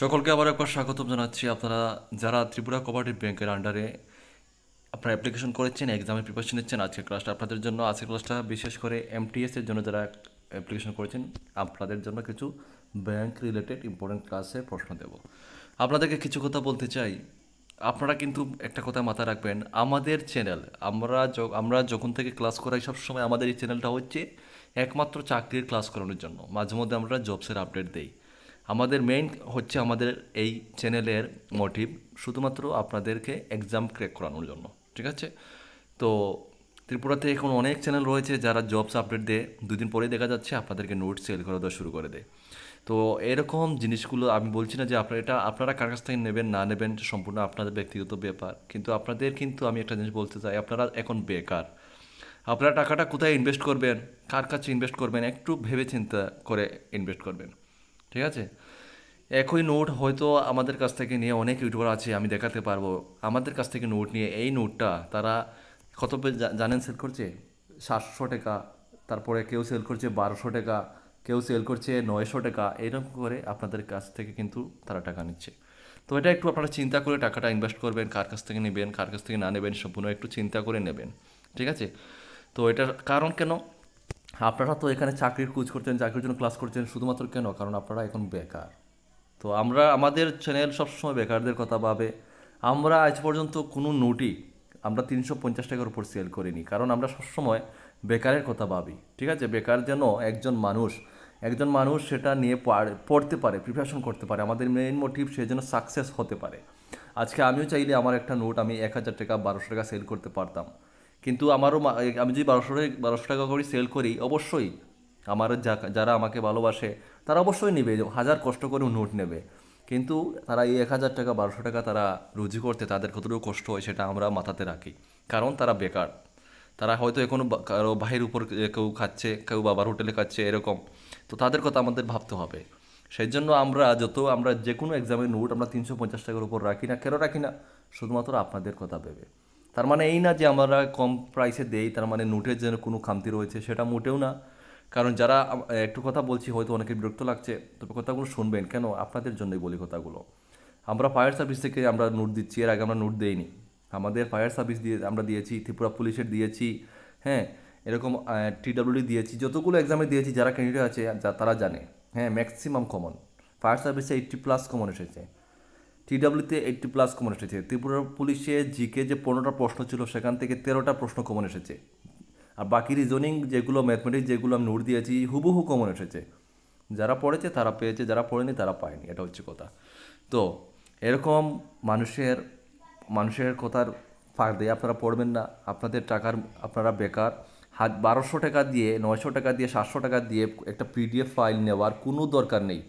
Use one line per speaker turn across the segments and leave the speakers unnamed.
সকলকে আবার একবার স্বাগতম জানাচ্ছি আপনারা যারা ত্রিপুরা কোপারেটিভ ব্যাংকের আন্ডারে আপনারা অ্যাপ্লিকেশন করেছেন এক্সামের প্রিপারেশন নিচ্ছেন আজকের ক্লাসটা আপনাদের জন্য আজকের ক্লাসটা বিশেষ করে এমটিএসের জন্য যারা অ্যাপ্লিকেশন করেছেন আপনাদের জন্য কিছু ব্যাংক রিলেটেড ইম্পর্টেন্ট ক্লাসে প্রশ্ন দেব আপনাদেরকে কিছু কথা বলতে চাই আপনারা কিন্তু একটা কথা মাথায় রাখবেন আমাদের চ্যানেল আমরা আমরা যখন থেকে ক্লাস করাই সবসময় আমাদের এই চ্যানেলটা হচ্ছে একমাত্র চাকরির ক্লাস করানোর জন্য মাঝে মধ্যে আমরা জবসের আপডেট দিই আমাদের মেইন হচ্ছে আমাদের এই চ্যানেলের মোটিভ শুধুমাত্র আপনাদেরকে এক্সাম ক্র্যাক করানোর জন্য ঠিক আছে তো ত্রিপুরাতে এখন অনেক চ্যানেল রয়েছে যারা জবস আপডেট দেয় দুদিন পরে দেখা যাচ্ছে আপনাদেরকে নোট সেল করে দেওয়া শুরু করে দেয় তো এরকম জিনিসগুলো আমি বলছি না যে আপনারা এটা আপনারা কার কাছ থেকে নেবেন না নেবেন সম্পূর্ণ আপনাদের ব্যক্তিগত ব্যাপার কিন্তু আপনাদের কিন্তু আমি একটা জিনিস বলতে চাই আপনারা এখন বেকার আপনারা টাকাটা কোথায় ইনভেস্ট করবেন কার কাছে ইনভেস্ট করবেন একটু ভেবে চিন্তা করে ইনভেস্ট করবেন ঠিক আছে একই নোট হয়তো আমাদের কাছ থেকে নিয়ে অনেক ইউটিউবার আছে আমি দেখাতে পারবো আমাদের কাছ থেকে নোট নিয়ে এই নোটটা তারা কত জানেন সেল করছে সাতশো টাকা তারপরে কেউ সেল করছে বারোশো টাকা কেউ সেল করছে নয়শো টাকা এরকম করে আপনাদের কাছ থেকে কিন্তু তারা টাকা নিচ্ছে তো এটা একটু আপনারা চিন্তা করে টাকাটা ইনভেস্ট করবেন কার কাছ থেকে নেবেন কার কাছ থেকে না নেবেন সম্পূর্ণ একটু চিন্তা করে নেবেন ঠিক আছে তো এটার কারণ কেন আপনারা তো এখানে চাকরির কুজ করছেন চাকরির জন্য ক্লাস করছেন শুধুমাত্র কেন কারণ আপনারা এখন বেকার তো আমরা আমাদের চ্যানেল সবসময় বেকারদের কথা ভাবে আমরা আজ পর্যন্ত কোনো নোটই আমরা তিনশো পঞ্চাশ টাকার উপর সেল করিনি কারণ আমরা সবসময় বেকারের কথা ভাবি ঠিক আছে বেকার যেন একজন মানুষ একজন মানুষ সেটা নিয়ে পড়তে পারে প্রিপারেশন করতে পারে আমাদের মেইন মোটিভ সে যেন সাকসেস হতে পারে আজকে আমিও চাইলে আমার একটা নোট আমি এক হাজার টাকা বারোশো টাকা সেল করতে পারতাম কিন্তু আমারও আমি যদি বারোশো বারোশো টাকা করে সেল করি অবশ্যই আমার যারা আমাকে ভালোবাসে তারা অবশ্যই নেবে হাজার কষ্ট করে নোট নেবে কিন্তু তারা এই এক হাজার টাকা বারোশো টাকা তারা রুজি করতে তাদের কতটুকু কষ্ট হয় সেটা আমরা মাথাতে রাখি কারণ তারা বেকার তারা হয়তো এখনও কারো ভাইয়ের উপর কেউ খাচ্ছে কেউ বাবার হোটেলে খাচ্ছে এরকম তো তাদের কথা আমাদের ভাবতে হবে সেই জন্য আমরা যত আমরা যে কোনো এক্সামের নোট আমরা তিনশো পঞ্চাশ টাকার উপর রাখি না কেন রাখি না শুধুমাত্র আপনাদের কথা ভেবে তার মানে এই না যে আমরা কম প্রাইসে দেই তার মানে নোটের যেন কোনো খামতি রয়েছে সেটা মোটেও না কারণ যারা একটু কথা বলছি হয়তো অনেকে বিরক্ত লাগছে তবে কথাগুলো শুনবেন কেন আপনাদের জন্যই বলি কথাগুলো আমরা ফায়ার সার্ভিস থেকে আমরা নোট দিচ্ছি এর আগে আমরা নোট দেইনি আমাদের ফায়ার সার্ভিস দিয়ে আমরা দিয়েছি ত্রিপুরা পুলিশের দিয়েছি হ্যাঁ এরকম টিডাব্লিউডি দিয়েছি যতগুলো এক্সামে দিয়েছি যারা ক্যান্ডিডেট আছে তারা জানে হ্যাঁ ম্যাক্সিমাম কমন ফায়ার সার্ভিসে এইটটি প্লাস কমন এসেছে টিডাব্লিউতে এইটটি প্লাস কমন এসেছে ত্রিপুরা পুলিশে জিকে যে পনেরোটা প্রশ্ন ছিল সেখান থেকে তেরোটা প্রশ্ন কমন এসেছে আর বাকি রিজনিং যেগুলো ম্যাথমেটিক্স যেগুলো আমি নোট দিয়েছি হুবহু কমন এসেছে যারা পড়েছে তারা পেয়েছে যারা পড়েনি তারা পায়নি এটা হচ্ছে কথা তো এরকম মানুষের মানুষের কথার ফাঁক দিয়ে আপনারা পড়বেন না আপনাদের টাকার আপনারা বেকার হাত বারোশো টাকা দিয়ে নয়শো টাকা দিয়ে সাতশো টাকা দিয়ে একটা পিডিএফ ফাইল নেওয়ার কোনো দরকার নেই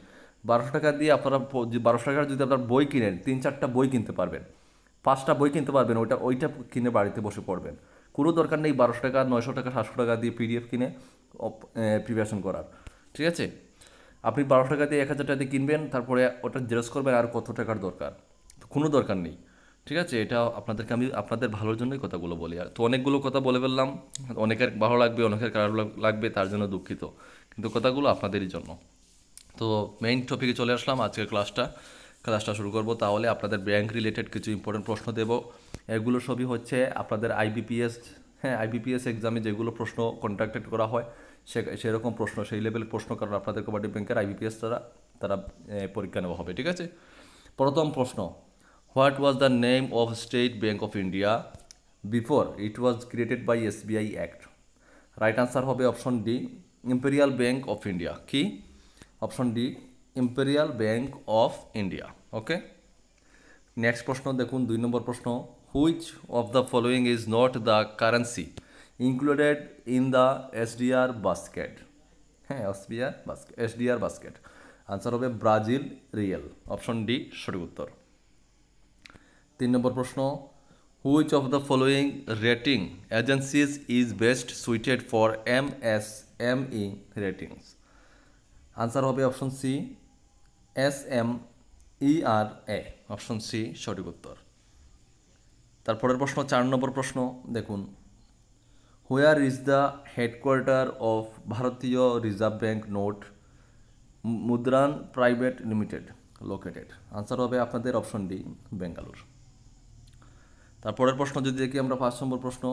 বারোশো টাকা দিয়ে আপনারা বারোশো টাকার যদি আপনার বই কিনেন তিন চারটা বই কিনতে পারবেন পাঁচটা বই কিনতে পারবেন ওইটা ওইটা কিনে বাড়িতে বসে পড়বেন কোনো দরকার নেই বারোশো টাকা নয়শো টাকা সাতশো টাকা দিয়ে পিডিএফ কিনে প্রিপারেশন করার ঠিক আছে আপনি বারোশো টাকা দিয়ে এক হাজার টাকা দিয়ে কিনবেন তারপরে ওটা জেরস করবেন আর কত টাকার দরকার কোনো দরকার নেই ঠিক আছে এটা আপনাদেরকে আমি আপনাদের ভালোর জন্যই কথাগুলো বলি আর তো অনেকগুলো কথা বলে ফেললাম অনেকের ভালো লাগবে অনেকের খারাপ লাগবে তার জন্য দুঃখিত কিন্তু কথাগুলো আপনাদেরই জন্য তো মেইন টপিকে চলে আসলাম আজকের ক্লাসটা ক্লাসটা শুরু করব তাহলে আপনাদের ব্যাংক রিলেটেড কিছু ইম্পর্টেন্ট প্রশ্ন দেব এগুলো সবই হচ্ছে আপনাদের আইবিপিএস হ্যাঁ আইবিপিএস এক্সামে যেগুলো প্রশ্ন কন্ট্রাক্টেড করা হয় সে সেরকম প্রশ্ন সেই লেভেলের প্রশ্ন কারণ আপনাদের কোপারেটিভ ব্যাংকের আইবিপিএস তারা তারা পরীক্ষা নেওয়া হবে ঠিক আছে প্রথম প্রশ্ন what was the name of state bank of India before it was created by SBI act right answer হবে option D imperial bank of India কি option D imperial bank of India okay next প্রশ্ন দেখুন দুই নম্বর প্রশ্ন which of the following is not the currency included in the SDR basket হ্যাঁ SBR basket SDR basket answer হবে Brazil real option D সঠিক উত্তর তিন নম্বর প্রশ্ন which of the following rating agencies is best suited for M S M E ratings answer হবে option C S M E R A option C সঠিক উত্তর তারপরের প্রশ্ন চার নম্বর প্রশ্ন দেখুন where is the headquarter of Bharatiya reserve bank note Mudran private limited located answer হবে আপনাদের অপশন ডি বেঙ্গালুর তারপরের প্রশ্ন যদি দেখি আমরা পাঁচ নম্বর প্রশ্ন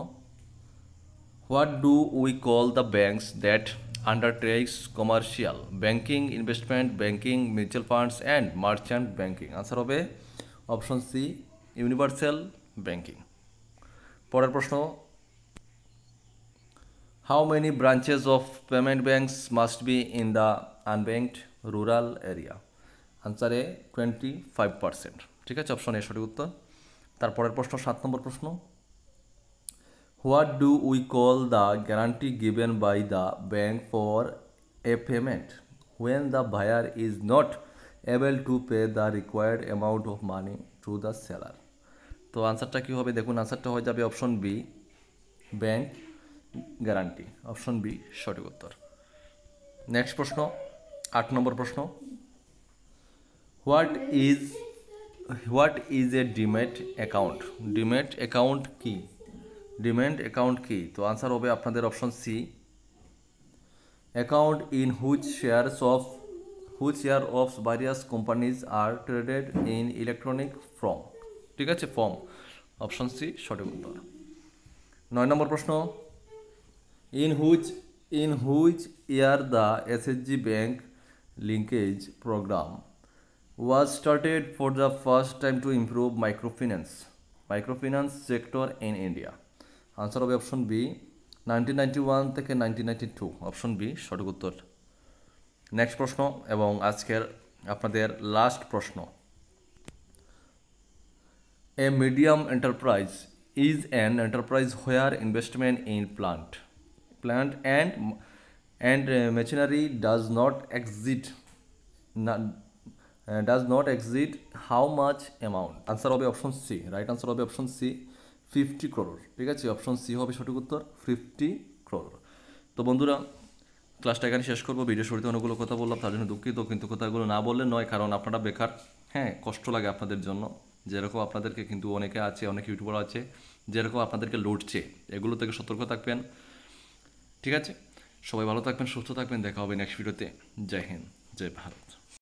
what do we call the banks that undertakes commercial banking investment banking mutual funds and merchant banking answer হবে অপশন সি ইউনিভার্সাল ব্যাংকিং পরের প্রশ্ন how many branches of payment banks must be in the unbanked rural area আনসারে twenty five percent ঠিক আছে option A সঠিক উত্তর তারপরের প্রশ্ন সাত নম্বর প্রশ্ন what do we call the guarantee given by the bank for a payment when the buyer is not able to pay the required amount of money to the seller তো আনসারটা কী হবে দেখুন আনসারটা হয়ে যাবে option B bank guarantee option B সঠিক উত্তর নেক্সট প্রশ্ন আট নম্বর প্রশ্ন what is what is a demat account demat account কী ডিম্যান্ড অ্যাকাউন্ট কি তো আনসার হবে আপনাদের option C account in which shares of which share of various companies are traded in electronic form ঠিক আছে ফর্ম অপশন সি সঠিক উত্তর নয় নম্বর প্রশ্ন in which in which year the SSG bank linkage programme was started for the first time to improve microfinance microfinance sector in India answer হবে option B nineteen ninety one থেকে nineteen ninety two option B সঠিক উত্তর next প্রশ্ন এবং আজকের আপনাদের last প্রশ্ন a medium enterprise is an enterprise where investment in plant plant and and machinery does not exit does not exit how much amount answer হবে option C right answer হবে option C fifty crore ঠিক আছে option C হবে সঠিক উত্তর fifty crore তো বন্ধুরা ক্লাসটা এখানে শেষ করবো ভিডিও শুরুতে অনেকগুলো কথা বললাম তার জন্য দুঃখিত কিন্তু কথাগুলো না বললে নয় কারণ আপনারা বেকার হ্যাঁ কষ্ট লাগে আপনাদের জন্য যেরকম আপনাদেরকে কিন্তু অনেকে আছে অনেক ইউটিউবার আছে যেরকম আপনাদেরকে লড়ছে এগুলো থেকে সতর্ক থাকবেন ঠিক আছে সবাই ভালো থাকবেন সুস্থ থাকবেন দেখা হবে নেক্সট ভিডিওতে জয় হিন্দ জয় ভারত